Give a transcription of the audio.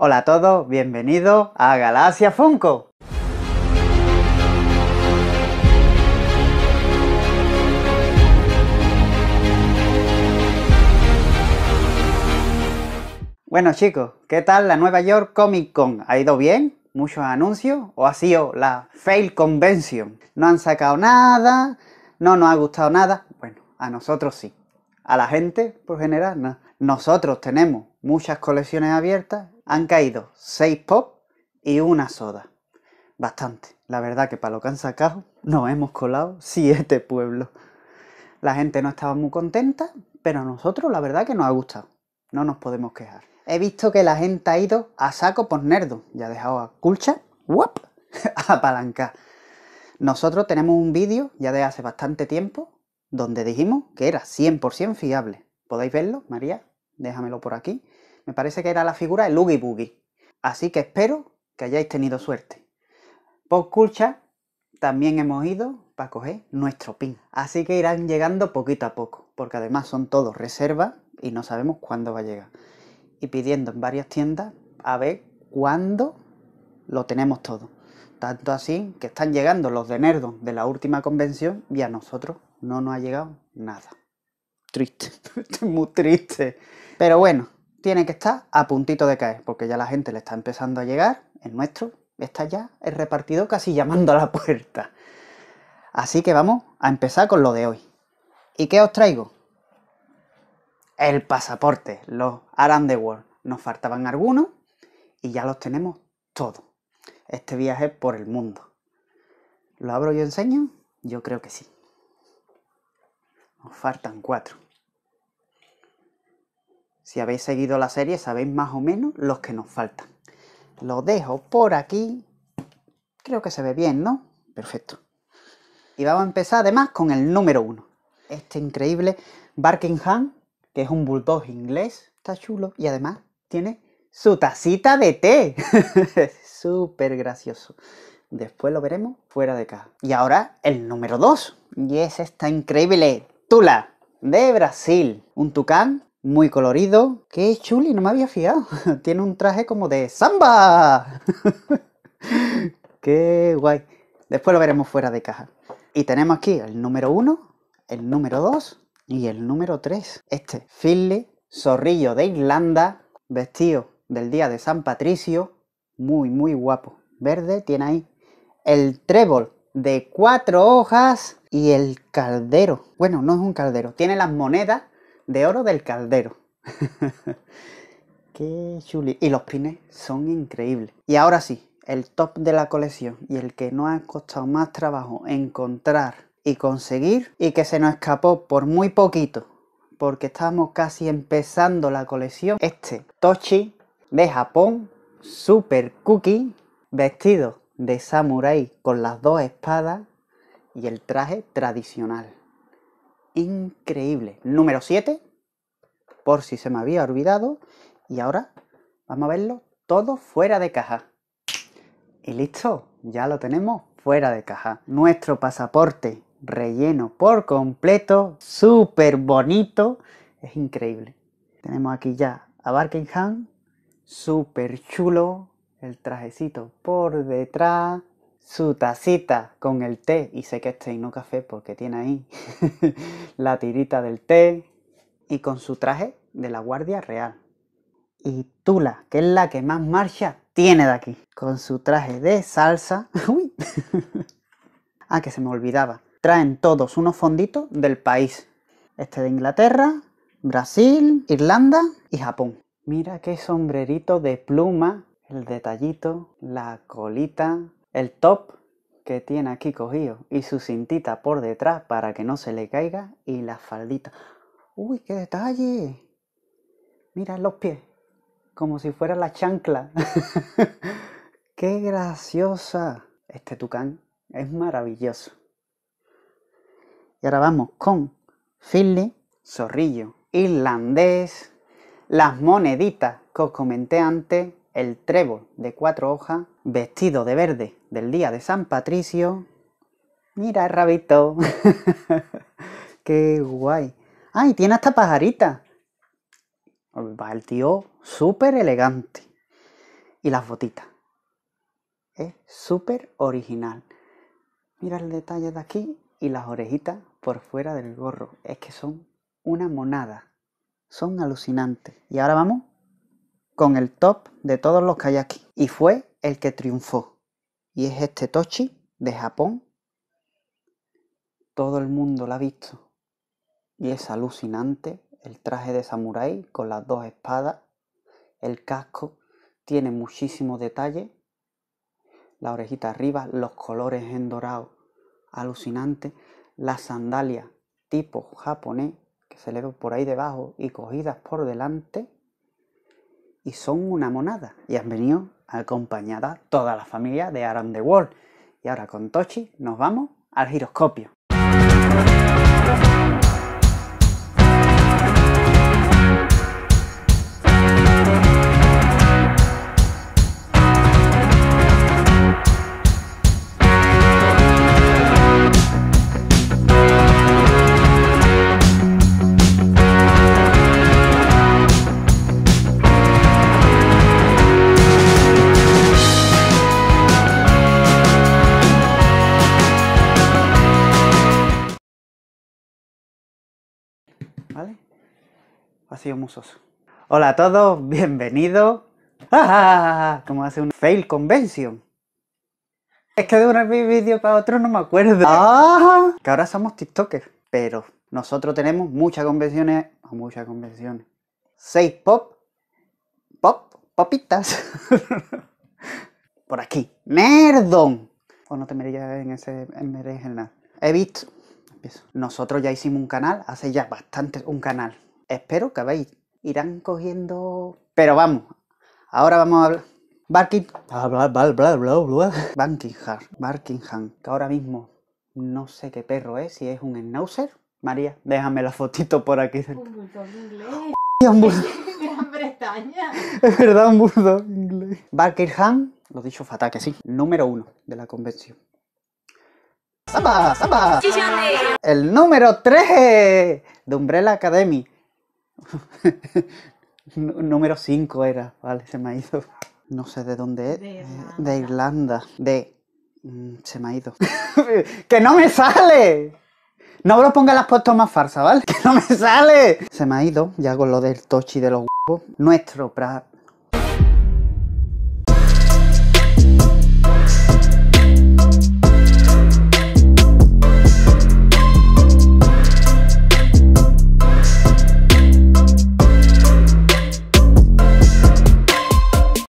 Hola a todos, bienvenidos a Galaxia Funko. Bueno chicos, ¿qué tal la Nueva York Comic Con? ¿Ha ido bien? ¿Muchos anuncios? ¿O ha sido la Fail Convention? ¿No han sacado nada? ¿No nos ha gustado nada? Bueno, a nosotros sí. A la gente, por general, no. Nosotros tenemos muchas colecciones abiertas, han caído 6 pop y una soda. Bastante. La verdad que para lo que han sacado nos hemos colado 7 pueblos. La gente no estaba muy contenta, pero a nosotros la verdad que nos ha gustado. No nos podemos quejar. He visto que la gente ha ido a saco por Nerdo ya ha dejado a Culcha ¡wop! a apalancar. Nosotros tenemos un vídeo ya de hace bastante tiempo donde dijimos que era 100% fiable. ¿Podéis verlo, María? déjamelo por aquí. Me parece que era la figura de Oogie Boogie. Así que espero que hayáis tenido suerte. Por culcha también hemos ido para coger nuestro pin. Así que irán llegando poquito a poco, porque además son todos reservas y no sabemos cuándo va a llegar. Y pidiendo en varias tiendas a ver cuándo lo tenemos todo. Tanto así que están llegando los de Nerdon de la última convención y a nosotros no nos ha llegado nada triste, muy triste. Pero bueno, tiene que estar a puntito de caer, porque ya la gente le está empezando a llegar, el nuestro está ya el repartido casi llamando a la puerta. Así que vamos a empezar con lo de hoy. ¿Y qué os traigo? El pasaporte, los Aran de World. Nos faltaban algunos y ya los tenemos todos. Este viaje por el mundo. ¿Lo abro y enseño? Yo creo que sí faltan cuatro. Si habéis seguido la serie sabéis más o menos los que nos faltan. Lo dejo por aquí. Creo que se ve bien, ¿no? Perfecto. Y vamos a empezar además con el número uno. Este increíble Barkingham, que es un bulldog inglés. Está chulo. Y además tiene su tacita de té. Súper gracioso. Después lo veremos fuera de casa. Y ahora el número dos. Y es esta increíble Tula, de Brasil. Un tucán muy colorido. Qué chuli, no me había fijado. Tiene un traje como de samba. Qué guay. Después lo veremos fuera de caja. Y tenemos aquí el número 1, el número 2 y el número 3. Este, Finley, zorrillo de Irlanda, vestido del día de San Patricio. Muy, muy guapo. Verde tiene ahí el trébol de cuatro hojas y el caldero. Bueno, no es un caldero, tiene las monedas de oro del caldero. Qué chuli. Y los pines son increíbles. Y ahora sí, el top de la colección y el que no ha costado más trabajo encontrar y conseguir y que se nos escapó por muy poquito porque estábamos casi empezando la colección. Este Tochi de Japón, Super Cookie, vestido de samurái con las dos espadas y el traje tradicional. Increíble. Número 7, por si se me había olvidado. Y ahora vamos a verlo todo fuera de caja. Y listo, ya lo tenemos fuera de caja. Nuestro pasaporte relleno por completo, súper bonito, es increíble. Tenemos aquí ya a Barkingham. súper chulo, el trajecito por detrás, su tacita con el té, y sé que este y no café porque tiene ahí la tirita del té, y con su traje de la Guardia Real. Y Tula, que es la que más marcha tiene de aquí, con su traje de salsa. Uy. ah, que se me olvidaba. Traen todos unos fonditos del país. Este de Inglaterra, Brasil, Irlanda y Japón. Mira qué sombrerito de pluma el detallito, la colita, el top que tiene aquí cogido y su cintita por detrás para que no se le caiga y la faldita. ¡Uy, qué detalle! Mira los pies, como si fuera la chancla. ¡Qué graciosa! Este tucán es maravilloso. Y ahora vamos con Finley, zorrillo, irlandés, las moneditas que os comenté antes el trébol de cuatro hojas, vestido de verde del día de San Patricio. Mira, el rabito. Qué guay. ¡Ay, tiene hasta pajarita! el tío súper elegante. Y las botitas. Es súper original. Mira el detalle de aquí y las orejitas por fuera del gorro. Es que son una monada. Son alucinantes. Y ahora vamos con el top de todos los aquí y fue el que triunfó. Y es este Tochi de Japón. Todo el mundo lo ha visto. Y es alucinante el traje de samurái con las dos espadas. El casco tiene muchísimo detalle. La orejita arriba, los colores en dorado, alucinante. Las sandalias tipo japonés que se le ve por ahí debajo y cogidas por delante y son una monada. Y han venido acompañada toda la familia de Aaron the World. Y ahora con Tochi nos vamos al giroscopio. sido musoso. Hola a todos, bienvenidos. ¡Ah, ah, ah, Como hace un fail convention. Es que de un vídeo para otro no me acuerdo. Que ahora somos TikTokers, pero nosotros tenemos muchas convenciones, o muchas convenciones. Seis pop, pop, popitas. Por aquí. Nerdon. O pues no te mereces en ese en nada. He visto. Nosotros ya hicimos un canal, hace ya bastante un canal espero que veis, irán cogiendo... Pero vamos, ahora vamos a hablar... Barkingham, Barkingham, que ahora mismo no sé qué perro es, si es un schnauzer. María, déjame la fotito por aquí. Un bulldog inglés. Un Gran Bretaña. Es verdad, un bulldog inglés. Barkingham, lo dicho fatal que sí, número uno de la convención. ¡Samba! ¡Samba! El número 3 de Umbrella Academy. Número 5 era, vale, se me ha ido. No sé de dónde es. De eh, Irlanda. De. Mm, se me ha ido. ¡Que no me sale! No me lo ponga las puestas más farsa, ¿vale? ¡Que no me sale! Se me ha ido, ya con lo del tochi de los huevos. Nuestro para...